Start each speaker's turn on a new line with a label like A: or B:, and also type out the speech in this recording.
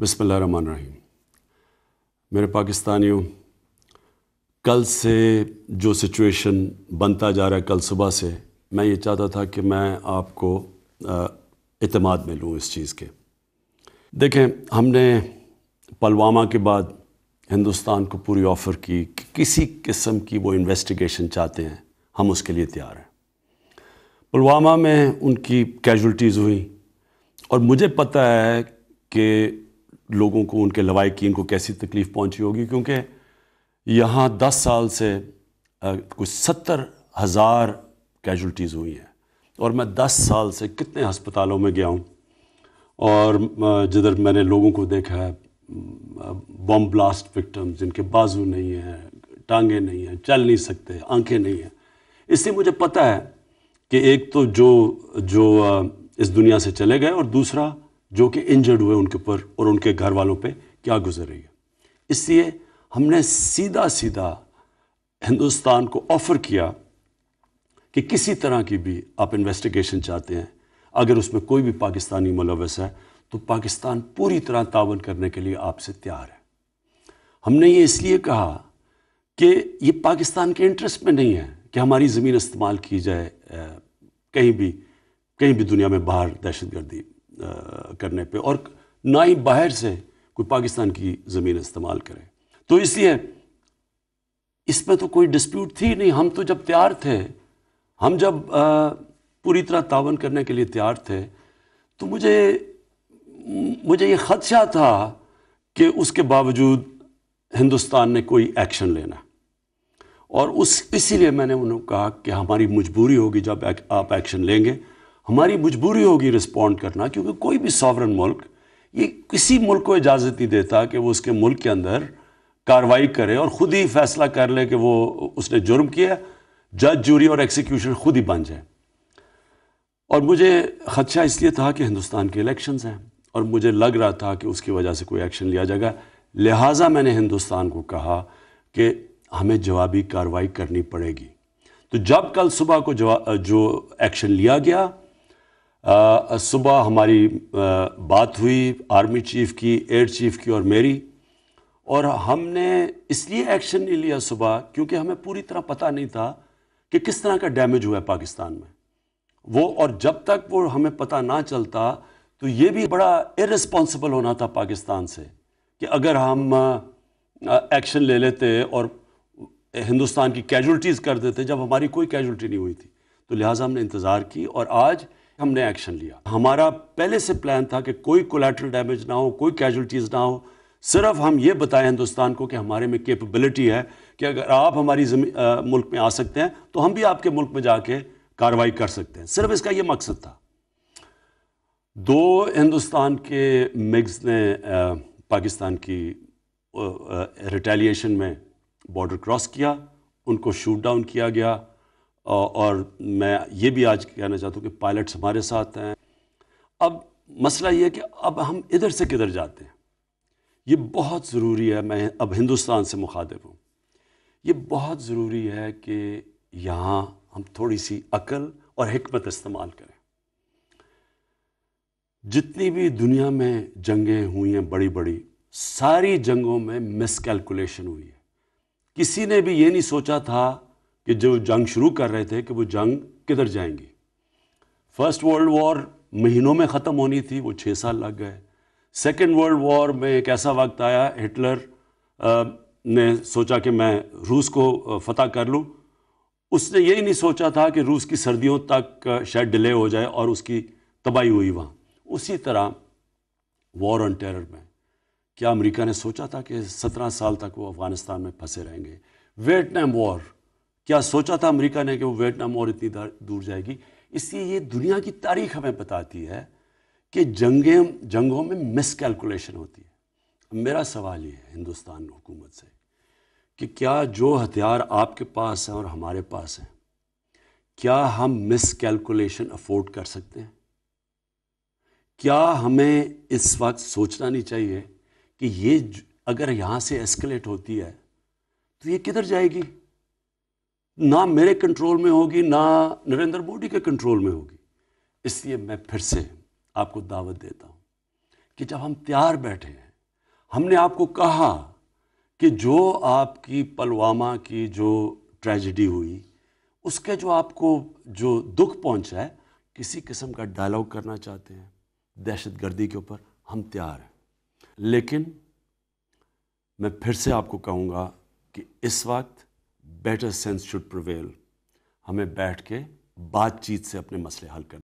A: रही मेरे पाकिस्तानियों कल से जो सिचुएशन बनता जा रहा है कल सुबह से मैं ये चाहता था कि मैं आपको अतमाद में लूँ इस चीज़ के देखें हमने पलवामा के बाद हिंदुस्तान को पूरी ऑफ़र की कि किसी किस्म की वो इन्वेस्टिगेशन चाहते हैं हम उसके लिए तैयार हैं पुलवामा में उनकी कैजुलटीज़ हुई और मुझे पता है कि लोगों को उनके लवाकिन को कैसी तकलीफ़ पहुंची होगी क्योंकि यहाँ दस साल से कुछ सत्तर हज़ार कैजुलटीज़ हुई हैं और मैं दस साल से कितने हस्पतालों में गया हूँ और जिधर मैंने लोगों को देखा है बम ब्लास्ट विक्टम्स जिनके बाजू नहीं हैं टांगे नहीं हैं चल नहीं सकते आंखें नहीं हैं इससे मुझे पता है कि एक तो जो जो इस दुनिया से चले गए और दूसरा जो कि इंजर्ड हुए उनके ऊपर और उनके घर वालों पे क्या गुजर रही है इसलिए हमने सीधा सीधा हिंदुस्तान को ऑफ़र किया कि किसी तरह की भी आप इन्वेस्टिगेशन चाहते हैं अगर उसमें कोई भी पाकिस्तानी मुलवस है तो पाकिस्तान पूरी तरह तावन करने के लिए आपसे तैयार है हमने ये इसलिए कहा कि ये पाकिस्तान के इंटरेस्ट में नहीं है कि हमारी ज़मीन इस्तेमाल की जाए कहीं भी कहीं भी दुनिया में बाहर दहशतगर्दी करने पे और ना ही बाहर से कोई पाकिस्तान की ज़मीन इस्तेमाल करे तो इसलिए इस पर तो कोई डिस्प्यूट थी नहीं हम तो जब तैयार थे हम जब आ, पूरी तरह तावन करने के लिए तैयार थे तो मुझे मुझे ये ख़दशा था कि उसके बावजूद हिंदुस्तान ने कोई एक्शन लेना और उस इसीलिए मैंने उन्होंने कहा कि हमारी मजबूरी होगी जब आप एक्शन लेंगे हमारी मजबूरी होगी रिस्पॉन्ड करना क्योंकि कोई भी सॉवरन मुल्क ये किसी मुल्क को इजाज़त नहीं देता कि वो उसके मुल्क के अंदर कार्रवाई करे और ख़ुद ही फैसला कर ले कि वो उसने जुर्म किया जज जूरी और एग्जीक्यूशन खुद ही बन जाए और मुझे ख़दशा इसलिए था कि हिंदुस्तान के इलेक्शंस हैं और मुझे लग रहा था कि उसकी वजह से कोई एक्शन लिया जाएगा लिहाजा मैंने हिंदुस्तान को कहा कि हमें जवाबी कार्रवाई करनी पड़ेगी तो जब कल सुबह को जो एक्शन लिया गया सुबह हमारी आ, बात हुई आर्मी चीफ की एयर चीफ की और मेरी और हमने इसलिए एक्शन नहीं लिया सुबह क्योंकि हमें पूरी तरह पता नहीं था कि किस तरह का डैमेज हुआ है पाकिस्तान में वो और जब तक वो हमें पता ना चलता तो ये भी बड़ा इरेस्पॉन्सिबल होना था पाकिस्तान से कि अगर हम एक्शन ले लेते और हिंदुस्तान की कैजुलटीज़ कर देते जब हमारी कोई कैजुलटी नहीं हुई थी तो लिहाजा हमने इंतज़ार की और आज हमने एक्शन लिया हमारा पहले से प्लान था कि कोई कोलेट्रल डैमेज ना हो कोई कैजुअलिटीज़ ना हो सिर्फ हम ये बताएं हिंदुस्तान को कि हमारे में कैपेबिलिटी है कि अगर आप हमारी आ, मुल्क में आ सकते हैं तो हम भी आपके मुल्क में जाके कार्रवाई कर सकते हैं सिर्फ इसका ये मकसद था दो हिंदुस्तान के मिग्स ने आ, पाकिस्तान की रिटेलिएशन में बॉर्डर क्रॉस किया उनको शूट डाउन किया गया और मैं ये भी आज कहना चाहता हूँ कि पायलट्स हमारे साथ हैं अब मसला ये है कि अब हम इधर से किधर जाते हैं ये बहुत ज़रूरी है मैं अब हिंदुस्तान से मुखातिब हूँ ये बहुत ज़रूरी है कि यहाँ हम थोड़ी सी अकल और हमत इस्तेमाल करें जितनी भी दुनिया में जंगें हुई हैं बड़ी बड़ी सारी जंगों में मिसकैलकुलेशन हुई है किसी ने भी ये नहीं सोचा था कि जो जंग शुरू कर रहे थे कि वो जंग किधर जाएंगी फर्स्ट वर्ल्ड वॉर महीनों में ख़त्म होनी थी वो छः साल लग गए सेकेंड वर्ल्ड वॉर में एक ऐसा वक्त आया हिटलर ने सोचा कि मैं रूस को फतह कर लूँ उसने यही नहीं सोचा था कि रूस की सर्दियों तक शायद डिले हो जाए और उसकी तबाही हुई वहाँ उसी तरह वॉर ऑन टेरर में क्या अमेरिका ने सोचा था कि सत्रह साल तक वो अफ़गानिस्तान में फंसे रहेंगे वियटनाम वॉर क्या सोचा था अमेरिका ने कि वो वियतनाम और इतनी दूर जाएगी इसलिए ये दुनिया की तारीख हमें बताती है कि जंगें जंगों में मिस कैलकुलेशन होती है मेरा सवाल ये है हिंदुस्तान हुकूमत से कि क्या जो हथियार आपके पास हैं और हमारे पास हैं क्या हम मिस कैलकुलेशन अफोर्ड कर सकते हैं क्या हमें इस वक्त सोचना नहीं चाहिए कि ये अगर यहाँ से एस्केलेट होती है तो ये किधर जाएगी ना मेरे कंट्रोल में होगी ना नरेंद्र मोदी के कंट्रोल में होगी इसलिए मैं फिर से आपको दावत देता हूँ कि जब हम तैयार बैठे हैं हमने आपको कहा कि जो आपकी पलवामा की जो ट्रेजिडी हुई उसके जो आपको जो दुख पहुंचा है किसी किस्म का डायलॉग करना चाहते हैं दहशतगर्दी के ऊपर हम तैयार हैं लेकिन मैं फिर से आपको कहूँगा कि इस वक्त बेटर सेंस शुड प्रिवेल हमें बैठ के बातचीत से अपने मसले हल कर